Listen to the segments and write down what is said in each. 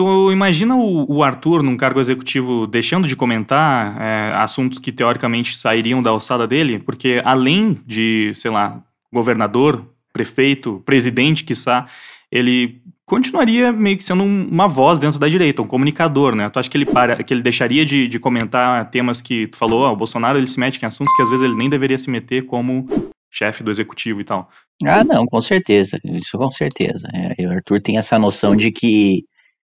Tu imagina o, o, Arthur num cargo executivo deixando de comentar é, assuntos que teoricamente sairiam da alçada dele? Porque além de, sei lá, governador, prefeito, presidente, quiçá, ele continuaria meio que sendo uma voz dentro da direita, um comunicador, né? Tu acha que ele, para, que ele deixaria de, de comentar temas que tu falou, ah, o Bolsonaro ele se mete em assuntos que às vezes ele nem deveria se meter como chefe do executivo e tal? Ah, não, com certeza, isso com certeza. É, o Arthur tem essa noção de que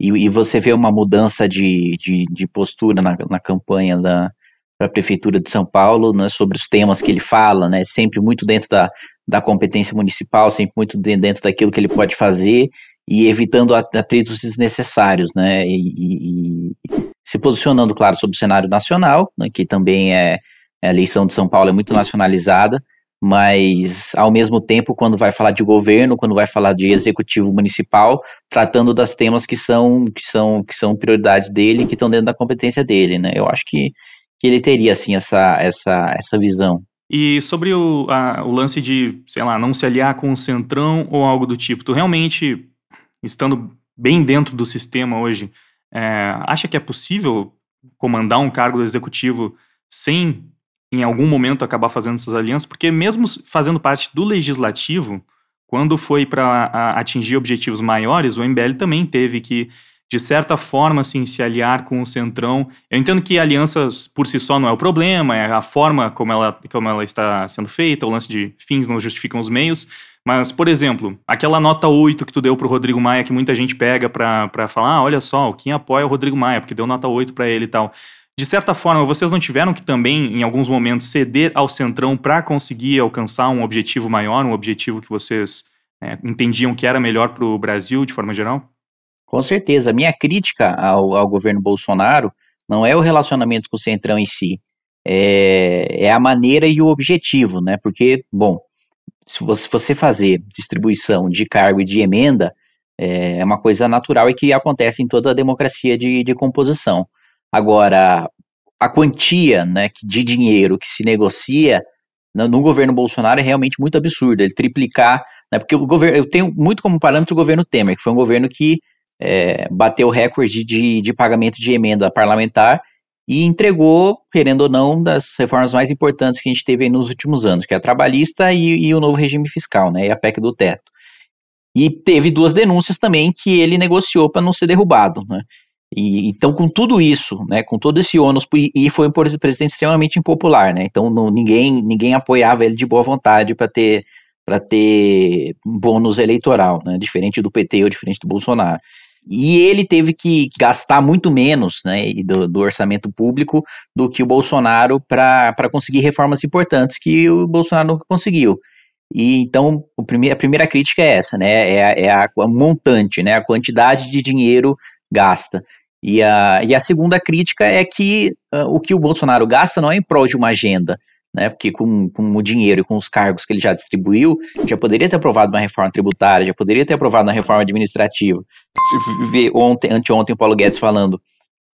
e, e você vê uma mudança de, de, de postura na, na campanha da, para a prefeitura de São Paulo, né, sobre os temas que ele fala, né, sempre muito dentro da, da competência municipal, sempre muito dentro daquilo que ele pode fazer e evitando atritos desnecessários, né, e, e, e se posicionando, claro, sobre o cenário nacional, né, que também é a eleição de São Paulo é muito nacionalizada, mas ao mesmo tempo, quando vai falar de governo, quando vai falar de executivo municipal, tratando das temas que são que são que são prioridade dele, que estão dentro da competência dele, né? Eu acho que, que ele teria assim essa essa essa visão. E sobre o, a, o lance de, sei lá, não se aliar com o centrão ou algo do tipo, tu realmente estando bem dentro do sistema hoje, é, acha que é possível comandar um cargo executivo sem em algum momento acabar fazendo essas alianças, porque mesmo fazendo parte do legislativo, quando foi para atingir objetivos maiores, o MBL também teve que, de certa forma, assim, se aliar com o Centrão. Eu entendo que alianças por si só não é o problema, é a forma como ela, como ela está sendo feita, o lance de fins não justificam os meios. Mas, por exemplo, aquela nota 8 que tu deu para o Rodrigo Maia, que muita gente pega para falar, ah, olha só, quem apoia o Rodrigo Maia, porque deu nota 8 para ele e tal. De certa forma, vocês não tiveram que também, em alguns momentos, ceder ao centrão para conseguir alcançar um objetivo maior, um objetivo que vocês é, entendiam que era melhor para o Brasil, de forma geral? Com certeza. A minha crítica ao, ao, governo Bolsonaro não é o relacionamento com o centrão em si, é, é a maneira e o objetivo, né? Porque, bom, se você fazer distribuição de cargo e de emenda, é, é uma coisa natural e que acontece em toda a democracia de, de composição. Agora, a quantia né, de dinheiro que se negocia no, governo Bolsonaro é realmente muito absurda. Ele triplicar, né, porque o governo, eu tenho muito como parâmetro o governo Temer, que foi um governo que é, bateu recorde de, de pagamento de emenda parlamentar e entregou, querendo ou não, das reformas mais importantes que a gente teve nos últimos anos, que é a trabalhista e, e, o novo regime fiscal, né, e a PEC do teto. E teve duas denúncias também que ele negociou para não ser derrubado, né. E, então, com tudo isso, né, com todo esse ônus, e foi um presidente extremamente impopular, né? Então, não, ninguém, ninguém apoiava ele de boa vontade para ter para ter bônus eleitoral, né, diferente do PT ou diferente do Bolsonaro. E ele teve que gastar muito menos né, do, do orçamento público do que o Bolsonaro para conseguir reformas importantes que o Bolsonaro nunca conseguiu. E então o a primeira crítica é essa, né? É, a, é a montante, né? A quantidade de dinheiro gasta. E a, e a segunda crítica é que uh, o que o Bolsonaro gasta não é em prol de uma agenda, né? Porque com, com, o dinheiro e com os cargos que ele já distribuiu, já poderia ter aprovado uma reforma tributária, já poderia ter aprovado uma reforma administrativa. Se vê ontem, anteontem o Paulo Guedes falando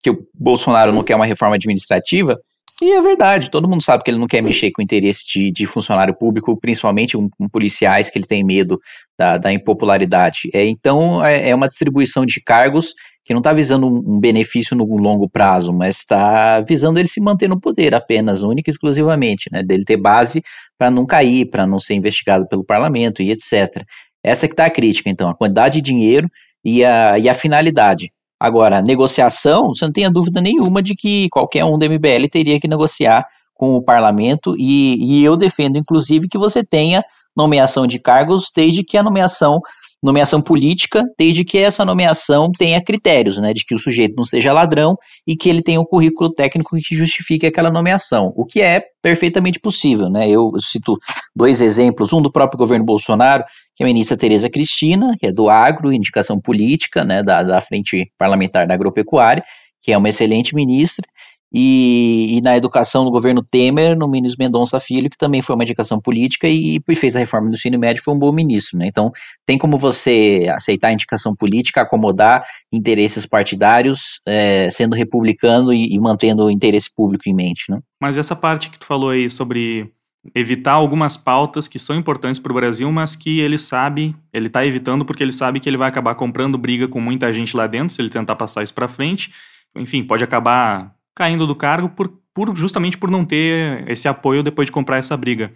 que o Bolsonaro não quer uma reforma administrativa, e é verdade, todo mundo sabe que ele não quer mexer com o interesse de, de funcionário público, principalmente com, policiais que ele tem medo da, da impopularidade. É, então, é, é uma distribuição de cargos que não está visando um benefício no longo prazo, mas está visando ele se manter no poder apenas, única e exclusivamente, né? Dele ter base para não cair, para não ser investigado pelo parlamento e etc. Essa que está a crítica, então, a quantidade de dinheiro e a, e a finalidade. Agora, negociação, você não tem a dúvida nenhuma de que qualquer um do MBL teria que negociar com o parlamento, e, e eu defendo, inclusive, que você tenha nomeação de cargos, desde que a nomeação nomeação política, desde que essa nomeação tenha critérios, né, de que o sujeito não seja ladrão e que ele tenha um currículo técnico que justifique aquela nomeação, o que é perfeitamente possível, né? Eu cito dois exemplos, um do próprio governo Bolsonaro, que é a ministra Tereza Cristina, que é do agro, indicação política, né, da, da frente parlamentar da agropecuária, que é uma excelente ministra, e, e, na educação no governo Temer, no ministro Mendonça Filho, que também foi uma indicação política e, e fez a reforma do ensino médio, foi um bom ministro, né? Então, tem como você aceitar a indicação política, acomodar interesses partidários, é, sendo republicano e, e, mantendo o interesse público em mente, né? Mas essa parte que tu falou aí sobre evitar algumas pautas que são importantes para o Brasil, mas que ele sabe, ele está evitando porque ele sabe que ele vai acabar comprando briga com muita gente lá dentro se ele tentar passar isso para frente. Enfim, pode acabar caindo do cargo por, por justamente por não ter esse apoio depois de comprar essa briga.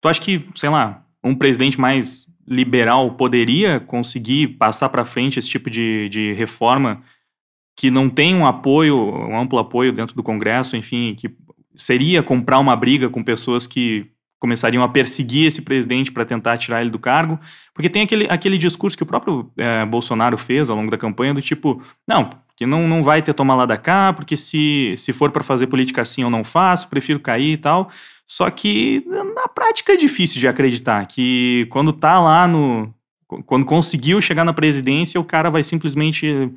Tu acha que, sei lá, um presidente mais liberal poderia conseguir passar para frente esse tipo de, de reforma que não tem um apoio, um amplo apoio dentro do Congresso, enfim, que seria comprar uma briga com pessoas que começariam a perseguir esse presidente para tentar tirar ele do cargo, porque tem aquele, aquele discurso que o próprio é, Bolsonaro fez ao longo da campanha do tipo, não, que não, não vai ter tomar lá da cá, porque se, se for para fazer política assim eu não faço, prefiro cair e tal. Só que na prática é difícil de acreditar que quando tá lá no. Quando conseguiu chegar na presidência, o cara vai simplesmente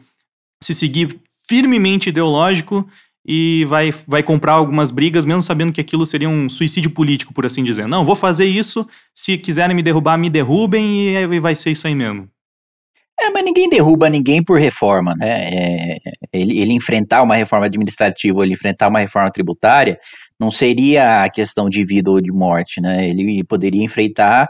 se seguir firmemente ideológico e vai, vai comprar algumas brigas, mesmo sabendo que aquilo seria um suicídio político, por assim dizer. Não, vou fazer isso, se quiserem me derrubar, me derrubem e vai ser isso aí mesmo. É, mas ninguém derruba ninguém por reforma, né? É, ele, ele, enfrentar uma reforma administrativa, ele enfrentar uma reforma tributária, não seria a questão de vida ou de morte, né? Ele poderia enfrentar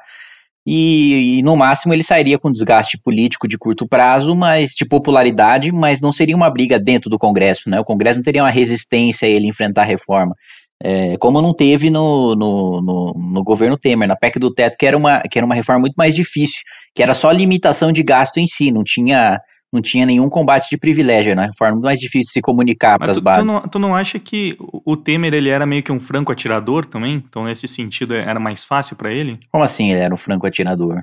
e, e no máximo ele sairia com desgaste político de curto prazo, mas de popularidade, mas não seria uma briga dentro do Congresso, né? O Congresso não teria uma resistência a ele enfrentar a reforma. É, como não teve no, no, no, no, governo Temer, na PEC do teto, que era, uma, que era uma reforma muito mais difícil, que era só limitação de gasto em si, não tinha, não tinha nenhum combate de privilégio, né? Reforma muito mais difícil de se comunicar para as bases. Tu não, tu não acha que o Temer ele era meio que um franco atirador também? Então, nesse sentido, era mais fácil para ele? Como assim ele era um franco atirador?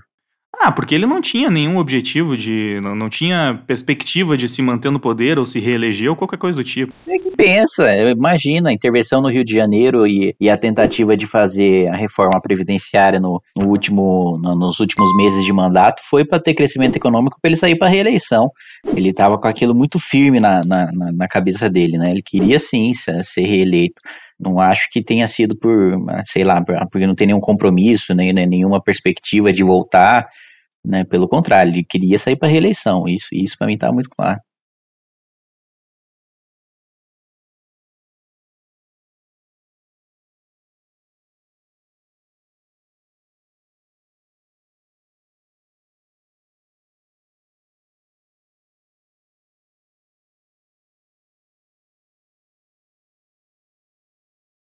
Ah, porque ele não tinha nenhum objetivo de. Não, não tinha perspectiva de se manter no poder ou se reeleger ou qualquer coisa do tipo. Você é que pensa, imagina a intervenção no Rio de Janeiro e, e a tentativa de fazer a reforma previdenciária no, no último, no, nos últimos meses de mandato foi para ter crescimento econômico para ele sair para reeleição. Ele estava com aquilo muito firme na, na, na cabeça dele, né? Ele queria sim ser reeleito. Não acho que tenha sido por, ah, sei lá, ah, porque não tem nenhum compromisso, nem né, nenhuma perspectiva de voltar, né? Pelo contrário, ele queria sair para reeleição. Isso, isso para mim está muito claro.